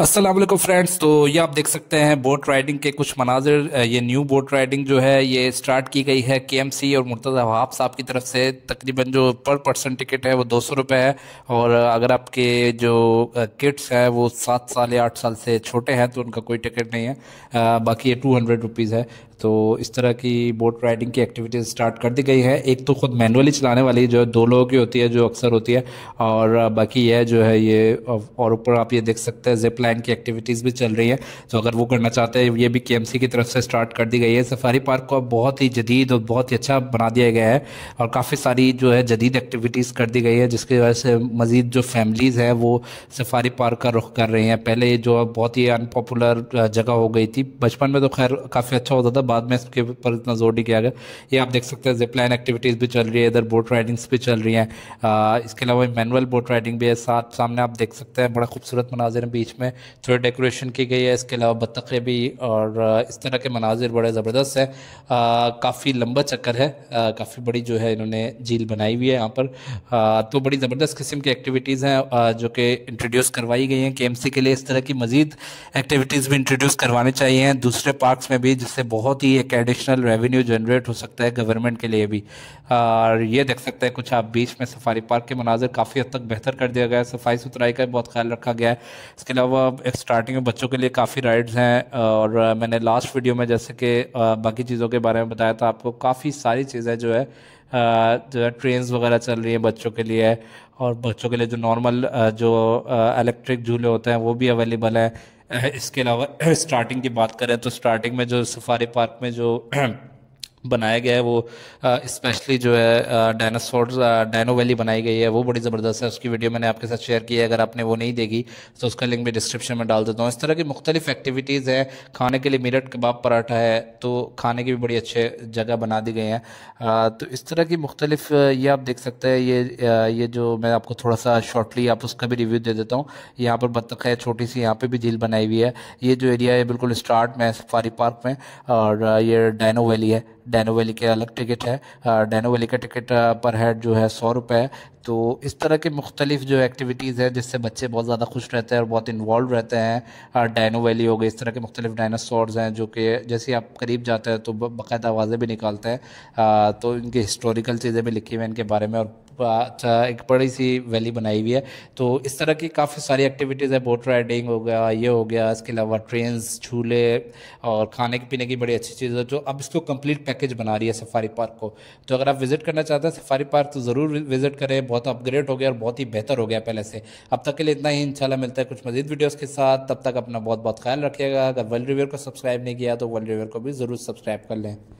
Aslam friends तो ये आप देख सकते हैं बोट राइडिंग के कुछ मनाजिर ये न्यू बोट राइडिंग जो है ये स्टार्ट की गई है सी और मुर्तज़ा वहाब साहब की तरफ से तकरीबन जो पर पर्सन टिकट है वो दो सौ रुपये है और अगर आपके जो किट्स हैं वो सात साल या आठ साल से छोटे हैं तो उनका कोई टिकट नहीं है बाकी ये टू हंड्रेड रुपीज़ है तो इस तरह की बोट राइडिंग की एक्टिविटीज़ स्टार्ट कर दी गई है एक तो खुद मैनुअली चलाने वाली जो है दो लोगों की होती है जो अक्सर होती है और बाकी यह जो है ये और ऊपर आप ये देख सकते हैं जिप लाइन की एक्टिविटीज़ भी चल रही है तो अगर वो करना चाहते हैं ये भी के की तरफ से स्टार्ट कर दी गई है सफारी पार्क को अब बहुत ही जदीद और बहुत ही अच्छा बना दिया गया है और काफ़ी सारी जो है जदीद एक्टिविटीज़ कर दी गई है जिसकी वजह से मज़ीद जो फैमिलीज़ हैं वो सफारी पार्क का रुख कर रही हैं पहले जो बहुत ही अनपॉपुलर जगह हो गई थी बचपन में तो खैर काफ़ी अच्छा होता था बाद में इसके ऊपर इतना जोर नहीं किया गया ये आप देख सकते हैं जिपलाइन एक्टिविटीज़ भी चल रही है इधर बोट राइडिंग्स भी चल रही हैं इसके अलावा मैनुअल बोट राइडिंग भी है साथ सामने आप देख सकते हैं बड़ा खूबसूरत मनाजिर बीच में थोड़ी डेकोरेशन की गई है इसके अलावा बतखें भी और इस तरह के मनाजिर बड़े ज़बरदस्त है काफ़ी लंबा चक्कर है काफ़ी बड़ी जो है इन्होंने झील बनाई हुई है यहाँ पर तो बड़ी ज़बरदस्त किस्म की एक्टिविटीज़ हैं जो कि इंट्रोड्यूस करवाई गई हैं के के लिए इस तरह की मज़ीद एक्टिविटीज़ भी इंट्रोड्यूस करवानी चाहिए दूसरे पार्क्स में भी जिससे बहुत बहुत ही एक एडिशनल रेवेन्यू जनरेट हो सकता है गवर्नमेंट के लिए भी और ये देख सकते हैं कुछ आप बीच में सफारी पार्क के मनाजर काफ़ी हद तक बेहतर कर दिया गया है सफाई सुथराई का बहुत ख्याल रखा गया है इसके अलावा एक स्टार्टिंग में बच्चों के लिए काफ़ी राइड्स हैं और मैंने लास्ट वीडियो में जैसे कि बाकी चीज़ों के बारे में बताया था आपको काफ़ी सारी चीज़ें जो है जो है ट्रेन वगैरह चल रही हैं बच्चों के लिए और बच्चों के लिए जो नॉर्मल जो इलेक्ट्रिक झूले होते हैं वो भी अवेलेबल हैं इसके अलावा स्टार्टिंग की बात करें तो स्टार्टिंग में जो सफारी पार्क में जो बनाया गया है वो स्पेशली जो है डायनासोर डायनो वैली बनाई गई है वो बड़ी ज़बरदस्त है उसकी वीडियो मैंने आपके साथ शेयर की है अगर आपने वो नहीं देखी तो उसका लिंक मैं डिस्क्रिप्शन में डाल देता हूँ इस तरह की मुख्तलिफ एक्टिविटीज़ हैं खाने के लिए मीरठ कबाब पराठा है तो खाने की भी बड़ी अच्छे जगह बना दी गई हैं तो इस तरह की मुख्तलिफ ये आप देख सकते हैं ये ये जो मैं आपको थोड़ा सा शॉर्टली आप उसका भी रिव्यू दे देता हूँ यहाँ पर बत्तख है छोटी सी यहाँ पर भी झील बनाई हुई है ये जो एरिया है बिल्कुल स्टार्ट में है सफारी पार्क में और ये डायनो वैली है डैनो वैली के अलग टिकट है डैनो वैली का टिकट पर हेड जो है सौ रुपये तो इस तरह के मुख्तलिफ जो एक्टिविटीज़ हैं जिससे बच्चे बहुत ज़्यादा खुश रहते हैं और बहुत इन्वॉल्व रहते हैं डायनो वैली हो गई इस तरह के मुख्तलिफ डायनासोर्स हैं जो कि जैसे आप करीब जाते हैं तो बाकायदा आवाज़ें भी निकालते हैं तो इनकी हिस्टोरिकल चीज़ें भी लिखी हुई हैं इनके बारे में और अच्छा एक बड़ी सी वैली बनाई हुई है तो इस तरह की काफ़ी सारी एक्टिविटीज़ है बोट राइडिंग हो गया ये हो गया इसके अलावा ट्रेन झूले और खाने पीने की बड़ी अच्छी चीज़ है जो अब इसको कंप्लीट पैकेज बना रही है सफारी पार्क को तो अगर आप विज़िट करना चाहते हैं सफारी पार्क तो ज़रूर विज़िट करें बहुत अपग्रेड हो गया और बहुत ही बेहतर हो गया पहले से अब तक के लिए इतना ही इंशाल्लाह मिलता है कुछ मजीद वीडियोस के साथ तब तक अपना बहुत बहुत ख्याल रखिएगा अगर वर्ल्ड रिव्यर को सब्सक्राइब नहीं किया तो वर्ल्ड रिव्यर को भी ज़रूर सब्सक्राइब कर लें